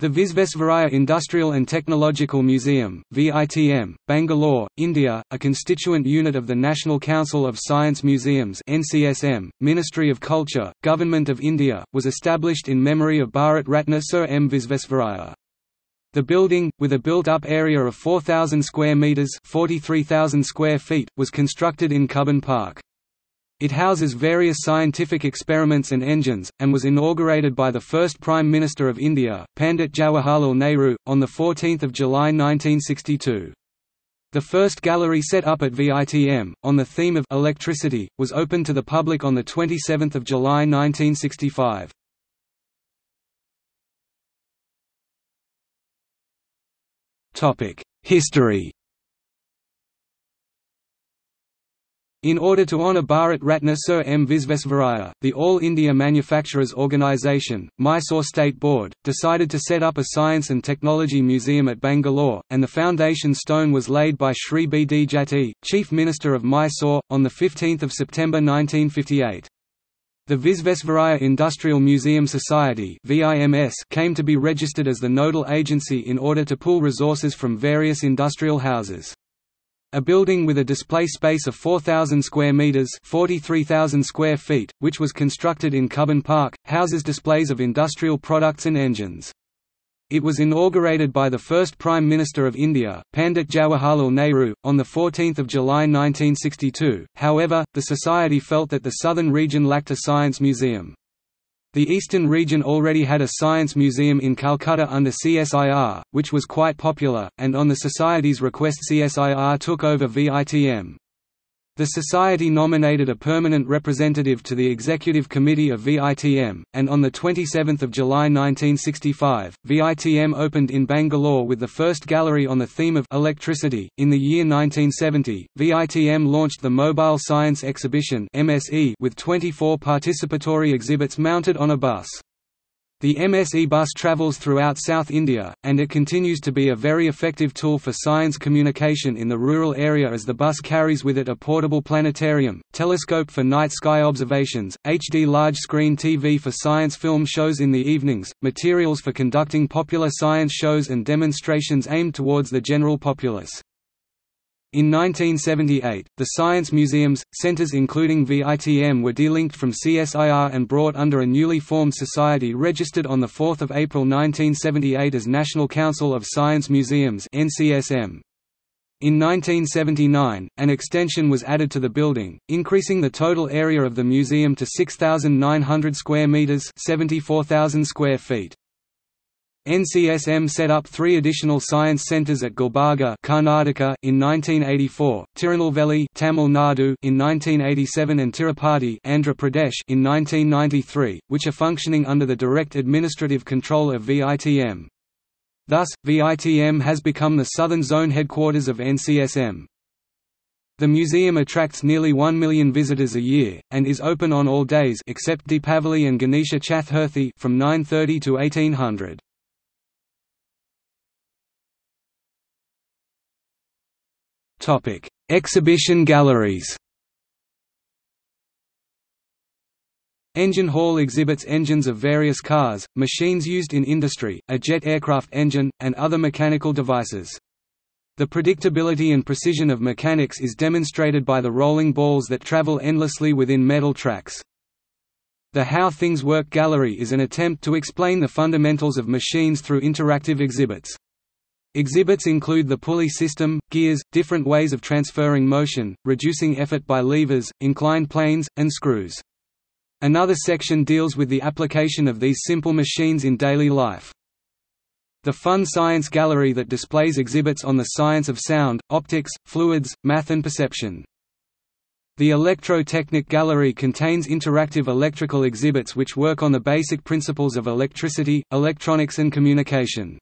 The Visvesvaraya Industrial and Technological Museum, VITM, Bangalore, India, a constituent unit of the National Council of Science Museums NCSM, Ministry of Culture, Government of India, was established in memory of Bharat Ratna Sir M. Visvesvaraya. The building, with a built-up area of 4,000 square metres 43,000 square feet, was constructed in Cubbon Park. It houses various scientific experiments and engines, and was inaugurated by the first Prime Minister of India, Pandit Jawaharlal Nehru, on 14 July 1962. The first gallery set up at VITM, on the theme of «electricity», was opened to the public on 27 July 1965. History In order to honour Bharat Ratna Sir M. Visvesvaraya, the All India Manufacturers Organisation, Mysore State Board, decided to set up a science and technology museum at Bangalore, and the foundation stone was laid by Sri B. D. Jatti, Chief Minister of Mysore, on 15 September 1958. The Visvesvaraya Industrial Museum Society came to be registered as the nodal agency in order to pool resources from various industrial houses. A building with a display space of 4,000 square meters (43,000 square feet), which was constructed in Cubbon Park, houses displays of industrial products and engines. It was inaugurated by the first Prime Minister of India, Pandit Jawaharlal Nehru, on 14 July 1962. However, the Society felt that the southern region lacked a science museum. The Eastern region already had a science museum in Calcutta under CSIR, which was quite popular, and on the Society's request CSIR took over VITM. The Society nominated a permanent representative to the Executive Committee of VITM, and on 27 July 1965, VITM opened in Bangalore with the first gallery on the theme of electricity. In the year 1970, VITM launched the Mobile Science Exhibition with 24 participatory exhibits mounted on a bus. The MSE bus travels throughout South India, and it continues to be a very effective tool for science communication in the rural area as the bus carries with it a portable planetarium, telescope for night sky observations, HD large-screen TV for science film shows in the evenings, materials for conducting popular science shows and demonstrations aimed towards the general populace. In 1978, the science museums, centers including VITM were delinked from CSIR and brought under a newly formed society registered on 4 April 1978 as National Council of Science Museums NCSM. In 1979, an extension was added to the building, increasing the total area of the museum to 6,900 square meters (74,000 square feet). NCSM set up three additional science centres at Gulbarga Karnataka in 1984, Tirunelveli Tamil Nadu in 1987 and Tirupati Andhra Pradesh in 1993, which are functioning under the direct administrative control of VITM. Thus, VITM has become the southern zone headquarters of NCSM. The museum attracts nearly 1 million visitors a year, and is open on all days except Deepavali and Ganesha Chaturthi from 9.30 to 1800. Topic: Exhibition galleries. Engine Hall exhibits engines of various cars, machines used in industry, a jet aircraft engine, and other mechanical devices. The predictability and precision of mechanics is demonstrated by the rolling balls that travel endlessly within metal tracks. The How Things Work Gallery is an attempt to explain the fundamentals of machines through interactive exhibits. Exhibits include the pulley system, gears, different ways of transferring motion, reducing effort by levers, inclined planes, and screws. Another section deals with the application of these simple machines in daily life. The Fun Science Gallery that displays exhibits on the science of sound, optics, fluids, math and perception. The Electrotechnic Gallery contains interactive electrical exhibits which work on the basic principles of electricity, electronics and communication.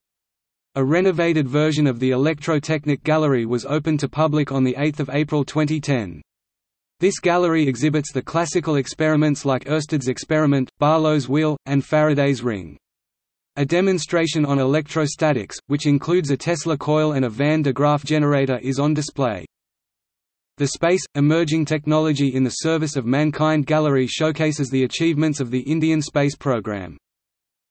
A renovated version of the Electrotechnic Gallery was opened to public on 8 April 2010. This gallery exhibits the classical experiments like Oersted's experiment, Barlow's wheel, and Faraday's ring. A demonstration on electrostatics, which includes a Tesla coil and a Van de Graaff generator is on display. The Space, Emerging Technology in the Service of Mankind Gallery showcases the achievements of the Indian space program.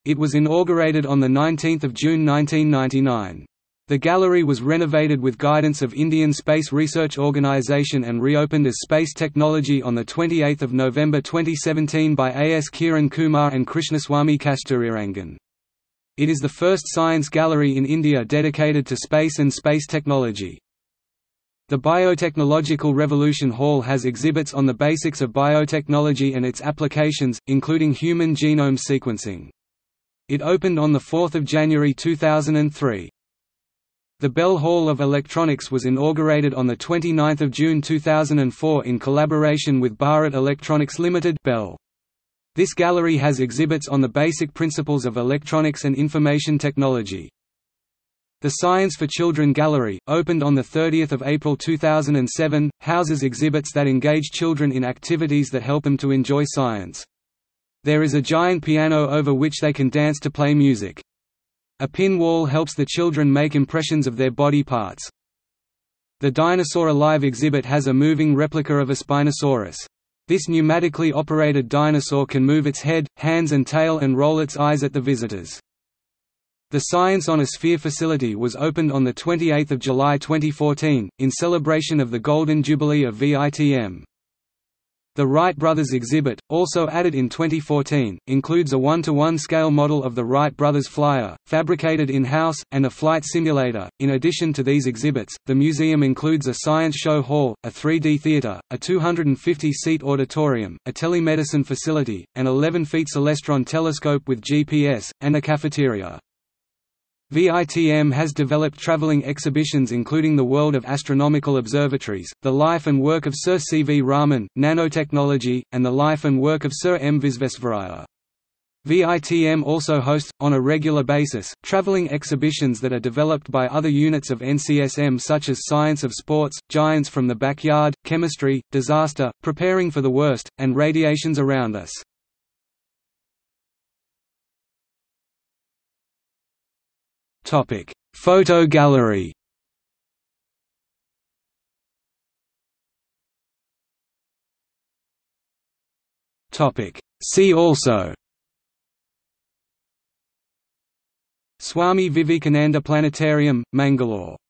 It was inaugurated on 19 June 1999. The gallery was renovated with guidance of Indian Space Research Organisation and reopened as Space Technology on 28 November 2017 by A.S. Kiran Kumar and Krishnaswamy Kasturirangan. It is the first science gallery in India dedicated to space and space technology. The Biotechnological Revolution Hall has exhibits on the basics of biotechnology and its applications, including human genome sequencing. It opened on 4 January 2003. The Bell Hall of Electronics was inaugurated on 29 June 2004 in collaboration with Bharat Electronics Limited Bell. This gallery has exhibits on the basic principles of electronics and information technology. The Science for Children Gallery, opened on 30 April 2007, houses exhibits that engage children in activities that help them to enjoy science. There is a giant piano over which they can dance to play music. A pin wall helps the children make impressions of their body parts. The Dinosaur Alive exhibit has a moving replica of a Spinosaurus. This pneumatically operated dinosaur can move its head, hands and tail and roll its eyes at the visitors. The Science on a Sphere facility was opened on 28 July 2014, in celebration of the Golden Jubilee of VITM. The Wright brothers exhibit, also added in 2014, includes a one-to-one -one scale model of the Wright brothers flyer, fabricated in-house, and a flight simulator. In addition to these exhibits, the museum includes a science show hall, a 3D theater, a 250-seat auditorium, a telemedicine facility, an 11-feet celestron telescope with GPS, and a cafeteria. VITM has developed traveling exhibitions including the World of Astronomical Observatories, the life and work of Sir C. V. Raman, nanotechnology, and the life and work of Sir M. Visvesvaraya. VITM also hosts, on a regular basis, traveling exhibitions that are developed by other units of NCSM such as Science of Sports, Giants from the Backyard, Chemistry, Disaster, Preparing for the Worst, and Radiations Around Us. Topic: Photo gallery. Topic: See also. Swami Vivekananda Planetarium, Mangalore